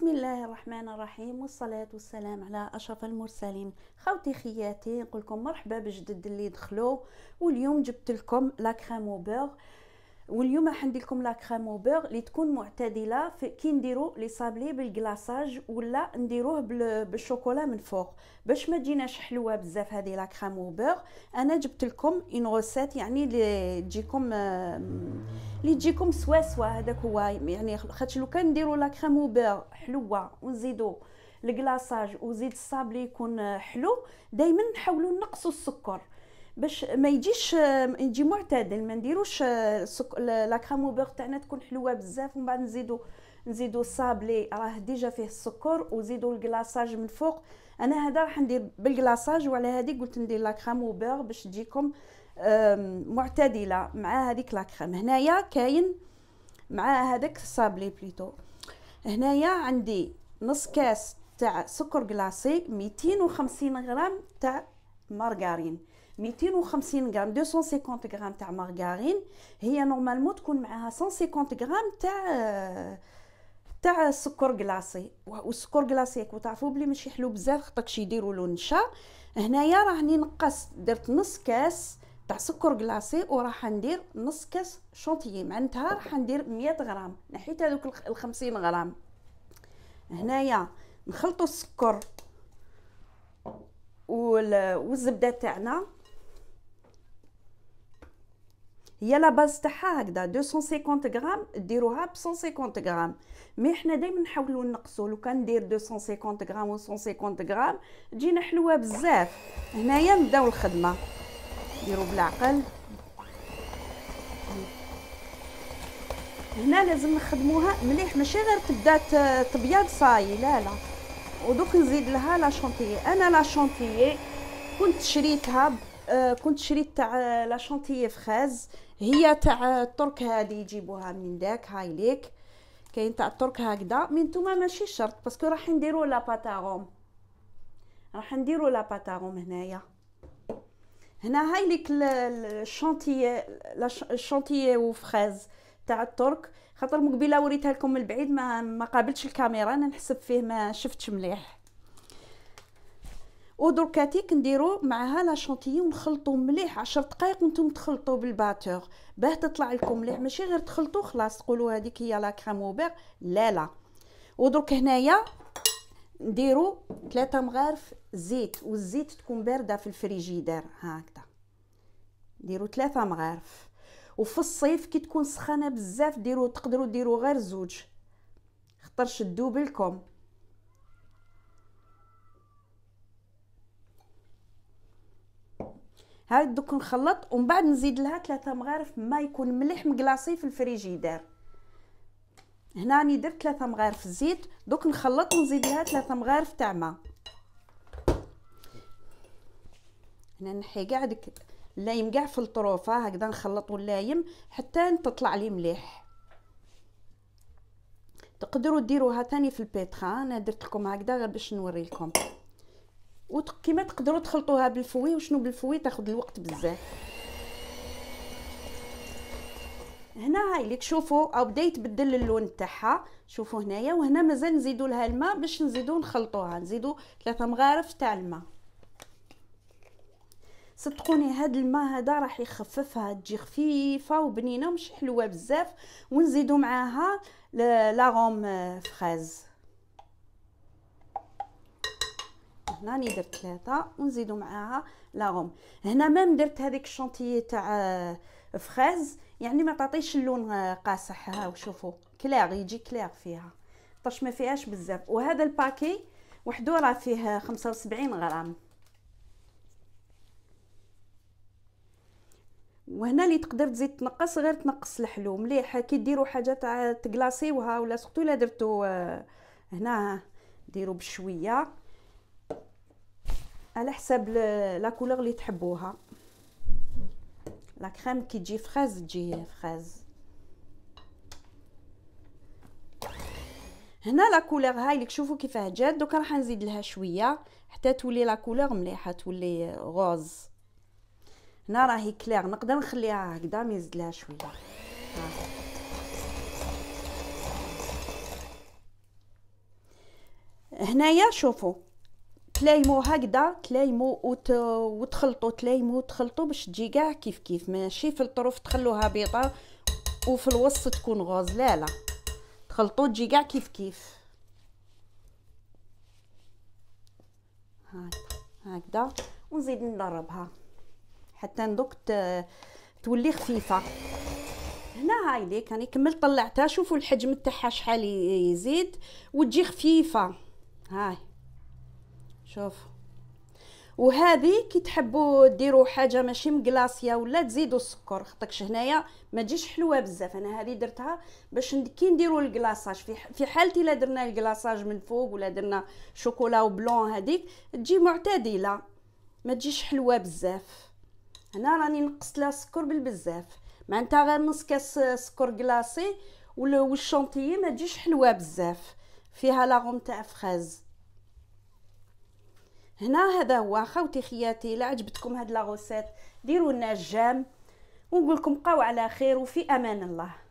بسم الله الرحمن الرحيم والصلاة والسلام على أشرف المرسلين خوتي خياتي نقول لكم مرحبا بجدد اللي دخلوا واليوم جبت لكم لا كريم واليوم راح ندير لكم لا كريم او بيغ اللي تكون معتدله كي نديرو لي صابلي بالكلاصاج ولا نديروه بالشوكولا من فوق باش ما تجيناش حلوه بزاف هذه لا كريم او بيغ انا جبت لكم اون غوسيت يعني اللي تجيكم اللي تجيكم سوا سوا هذاك هو يعني خاطش لو كان نديرو لا كريم او بيغ حلوه ونزيدو الكلاصاج وزيد الصابلي يكون حلو دائما نحاولوا نقصوا السكر باش ما يجيش يجي معتدل ما نديروش آه، لا كريموبور تاعنا تكون حلوه بزاف ومن بعد نزيدو نزيدو الصابلي راه ديجا فيه السكر وزيدو الكلاصاج من فوق انا هذا راح ندير بالكلاصاج وعلى هذه قلت ندير لا كريموبور باش تجيكم معتدله مع هذيك لا كريم هنايا كاين مع هذاك الصابلي بليتو هنايا عندي نص كاس تاع سكر كلاصي 250 غرام تاع مارغارين 250 غرام 250 غرام تاع مارغارين هي نورمالمون تكون معاها 150 غرام تاع تاع السكر كلاصي والسكر كلاصي كي تعرفوا بلي ماشي حلو بزاف خاطر كش يديروا له نشا هنايا راني نقص درت نص كاس تاع سكر كلاصي وراح ندير نص كاس شونتيي معناتها راح ندير 100 غرام نحيت هذوك ال 50 غرام هنايا نخلطوا السكر والزبده تاعنا هي لا باز تاعها هكذا 250 غرام ديروها ب 150 غرام مي حنا دائما نحاولوا نقصوا لو كان ندير 250 غرام و 150 غرام تجينا حلوه بزاف هنايا نبداو الخدمه ديروا بالعقل هنا لازم نخدموها مليح ماشي غير تبدا تبيض صاي لا لا ودوك نزيد لها لا شونتيي انا لا شونتيي كنت شريتها آه، كنت شريت تاع لا شانتيي فخاز هي تاع الترك هذه يجيبوها من داك هاي ليك كاين تاع الترك هكذا من نتوما ماشي شرط باسكو راح نديرو لا باتاغوم راح نديرو لا باتاغوم هنايا هنا هاي ليك لا الشانتيي وفخاز تاع الترك خاطر مقبله وريتها لكم من بعيد ما ما قابلتش الكاميرا انا نحسب فيه ما شفتش مليح تي كنديرو معاها لا شونتيي ونخلطو مليح 10 دقائق وانتم تخلطو بالباتور باه تطلع لكم مليح ماشي غير تخلطو خلاص تقولوا هذيك هي لا كريم وبير لا لا ودرك هنايا نديرو ثلاثة مغارف زيت والزيت تكون بارده في الفريجيدير هكذا ديروا ثلاثة مغارف وفي الصيف كي تكون سخانه بزاف ديروا تقدروا ديروا غير زوج خطرش تذوب لكم هاد دوك نخلط ومن بعد نزيد لها ثلاثة مغارف ما يكون مليح مقلاصي في الفريجيدير هنا راني درت ثلاثة مغارف زيت دوك نخلط ونزيد لها ثلاثة مغارف تاع ما هنا نحي كاع داك اللايم كاع في الطروفه هكذا نخلطو اللايم حتى تطلع لي مليح تقدروا ديروها تاني في البيتخا انا درت لكم هكذا غير باش نوري لكم وكما تقدروا تخلطوها بالفوي وشنو بالفوي تاخذ الوقت بزاف هنا هاي اللي تشوفوا بدا يتبدل اللون تاعها شوفوا هنايا وهنا مازال نزيدوا لها الماء باش نزيدوا نخلطوها نزيدوا ثلاثه مغارف تاع الماء صدقوني هاد الماء هذا راح يخففها تجي خفيفه وبنينه مش حلوه بزاف ونزيدوا معاها لاغوم آه، فخاز راني درت ثلاثه ونزيدوا معاها لاغوم هنا ميم درت هذيك الشونتيي تاع آه، فخاز يعني ما تعطيش اللون آه، قاصح هاو وشوفوا كلير يجي كلير فيها طاش ما فيهاش بزاف وهذا الباكي وحده راه فيه 75 غرام وهنا اللي تقدر تزيد تنقص غير تنقص الحلو مليح كي ديروا حاجه تاع تكلاصيوها ولا سورتو الا درتو آه، هنا ديروا بشويه على حساب لا كولور اللي تحبوها لا كريم كي تجي فريز تجي فريز هنا لا كولور هاي اللي تشوفوا كيفاه جات دوك راح نزيد لها شويه حتى تولي لا كولور مليحه تولي غوز هنا راهي كلير نقدر نخليها هكذا نزيد لها شويه ها. هنايا شوفوا تلايمو هكذا تلايمو وت... وتخلطو تلايمو وتخلطو باش تجي كاع كيف كيف ماشي في الطرف تخلوها بيضه وفي الوسط تكون غوز لا لا تخلطو تجي كاع كيف كيف هكذا ونزيد نضربها حتى ندوك ت... تولي خفيفه هنا هاي ليك راني كملت طلعتها شوفوا الحجم تاعها شحال يزيد وتجي خفيفه هاي شوف وهذه كي تحبوا ديروا حاجه ماشي مقلاصيه ولا تزيدوا السكر خطكش هنايا ما تجيش حلوه بزاف انا هذه درتها باش كي نديروا الكلاصاج في في حالتي الا درنا الكلاصاج من فوق ولا درنا شوكولا وبلون هذيك تجي معتدله ما تجيش حلوه بزاف هنا راني نقصت لها السكر بالبزاف معناتها غير نص كاس سكر كلاصي والشونتيي ما تجيش حلوه بزاف فيها لاغوم تاع فخاز هنا هذا هو خوتي خياتي لا عجبتكم هاد لاغوسيت ديروا لنا الجام ونقول لكم بقاو على خير وفي امان الله